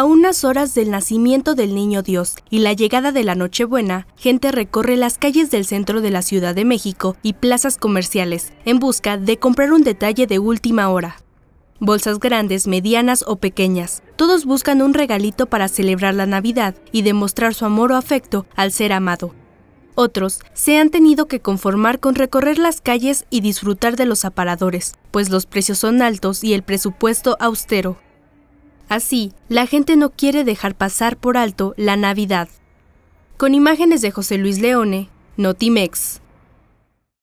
A unas horas del nacimiento del Niño Dios y la llegada de la Nochebuena, gente recorre las calles del centro de la Ciudad de México y plazas comerciales en busca de comprar un detalle de última hora. Bolsas grandes, medianas o pequeñas, todos buscan un regalito para celebrar la Navidad y demostrar su amor o afecto al ser amado. Otros se han tenido que conformar con recorrer las calles y disfrutar de los aparadores, pues los precios son altos y el presupuesto austero. Así, la gente no quiere dejar pasar por alto la Navidad. Con imágenes de José Luis Leone, Notimex.